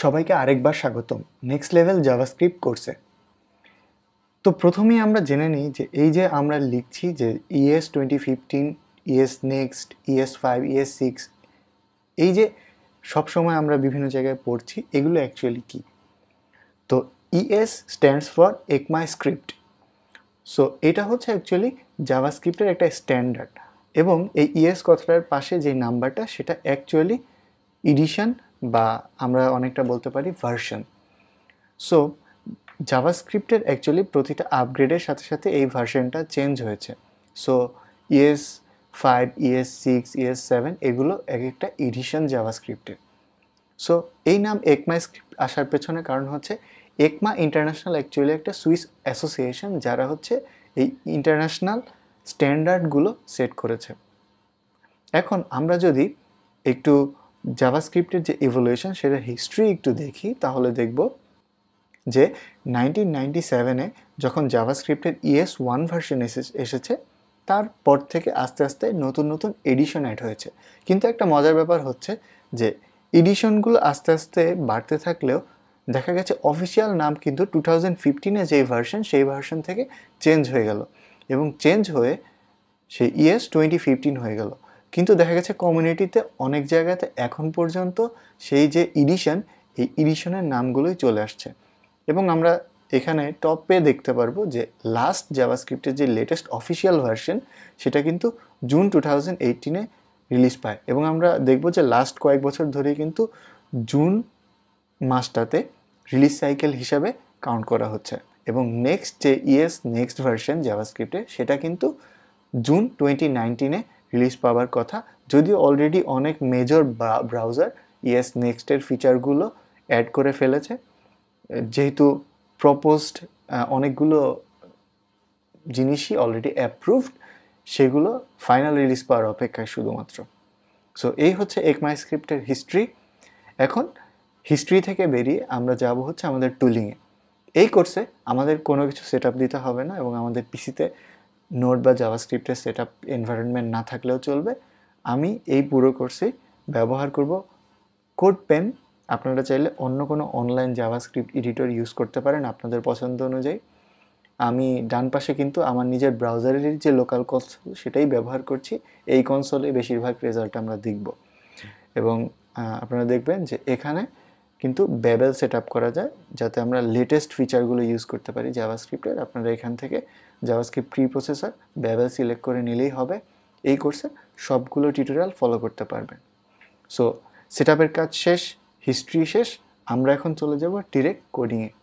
সবাইকে আরেকবার স্বাগতম নেক্সট লেভেল জাভাস্ক্রিপ্ট কোর্সে তো প্রথমেই আমরা জেনে নিই যে এই যে আমরা লিখছি যে ES twenty fifteen ES next ES five ES six এই যে সব সময় আমরা বিভিন্ন জায়গায় পড়ছি এগুলো অ্যাকচুয়ালি কি তো ES stands for ECMA script so এটা হচ্ছে অ্যাকচুয়ালি জাভাস্ক্রিপ্টের একটা স্ট্যান্ডার্ড এবং এই ইএস e কথাটার পাশে যে নাম্বারটা সেটা অ্যাকচুয়ালি ইডিশন বা আমরা অনেকটা বলতে পারি ভার্সন সো জাভাস্ক্রিপ্টের অ্যাকচুয়ালি প্রতিটা আপগ্রেডের সাথে সাথে এই ভার্সনটা চেঞ্জ হয়েছে so ES five ES six ES seven এগুলো এক একটা এডিশন জাভাস্ক্রিপ্টের সো এই নাম একমা স্ক্রিপ্ট আসার পেছনে কারণ হচ্ছে একমা ইন্টারন্যাশনাল অ্যাকচুয়ালি একটা সুইস অ্যাসোসিয়েশন যারা হচ্ছে এই ইন্টারন্যাশনাল স্ট্যান্ডার্ডগুলো সেট করেছে এখন আমরা যদি একটু জাভাস্ক্রিপ্টের যে ইভলিউশন সেটা হিস্ট্রি একটু দেখি তাহলে দেখব যে নাইনটিন নাইনটি সেভেনে যখন জাভাস্ক্রিপ্টের ইএস ওয়ান ভার্সন এসেছে তারপর থেকে আস্তে আস্তে নতুন নতুন এডিশন অ্যাড হয়েছে কিন্তু একটা মজার ব্যাপার হচ্ছে যে এডিশনগুলো আস্তে আস্তে বাড়তে থাকলেও দেখা গেছে অফিসিয়াল নাম কিন্তু টু থাউজেন্ড ফিফটিনে যেই ভার্সন সেই ভার্সন থেকে চেঞ্জ হয়ে গেল এবং চেঞ্জ হয়ে সেই ইএস টোয়েন্টি ফিফটিন হয়ে গেল কিন্তু দেখা গেছে কমিউনিটিতে অনেক জায়গাতে এখন পর্যন্ত সেই যে ইডিশন এই ইডিশনের নামগুলোই চলে আসছে এবং আমরা এখানে টপে দেখতে পারবো যে লাস্ট জাভাস্ক্রিপ্টের যে লেটেস্ট অফিসিয়াল ভার্সন সেটা কিন্তু জুন টু থাউজেন্ড এইটিনে রিলিজ পায় এবং আমরা দেখব যে লাস্ট কয়েক বছর ধরেই কিন্তু জুন মাসটাতে রিলিজ সাইকেল হিসাবে কাউন্ট করা হচ্ছে এবং নেক্সট যে ইয়েস নেক্সট ভার্সন জাভাস্ক্রিপ্টে সেটা কিন্তু জুন টোয়েন্টি নাইনটিনে রিলিজ পাওয়ার কথা যদিও অলরেডি অনেক মেজর ব্রাউজার ইয়েস নেক্সটের ফিচারগুলো অ্যাড করে ফেলেছে যেহেতু প্রপোজড অনেকগুলো জিনিসই অলরেডি অ্যাপ্রুভড সেগুলো ফাইনাল রিলিজ পাওয়ার অপেক্ষায় শুধুমাত্র সো এই হচ্ছে একমাই স্ক্রিপ্টের হিস্ট্রি এখন হিস্ট্রি থেকে বেরিয়ে আমরা যাব হচ্ছে আমাদের টুলিংয়ে এই কোর্সে আমাদের কোনো কিছু সেট দিতে হবে না এবং আমাদের পিসিতে নোট বা জাভাস্ক্রিপ্টের সেট আপ এনভায়রনমেন্ট না থাকলেও চলবে আমি এই পুরো কোর্সে ব্যবহার করব কোড পেন আপনারা চাইলে অন্য কোনো অনলাইন জাভাস্ক্রিপ্ট এডিটর ইউজ করতে পারেন আপনাদের পছন্দ অনুযায়ী আমি ডান পাশে কিন্তু আমার নিজের ব্রাউজারের যে লোকাল কনসোল সেটাই ব্যবহার করছি এই কনসোলে বেশিরভাগ রেজাল্ট আমরা দেখব এবং আপনারা দেখবেন যে এখানে কিন্তু বেবেল সেট করা যায় যাতে আমরা লেটেস্ট ফিচারগুলো ইউজ করতে পারি জাভাস্ক্রিপ্টের আপনারা এখান থেকে JavaScript preprocessor Babel select করে নিলেই হবে এই কোর্সে সবগুলো টিউটোরিয়াল ফলো করতে পারবেন সো সেট কাজ শেষ হিস্ট্রি শেষ আমরা এখন চলে যাব ডিরেক্ট কোডিংয়ে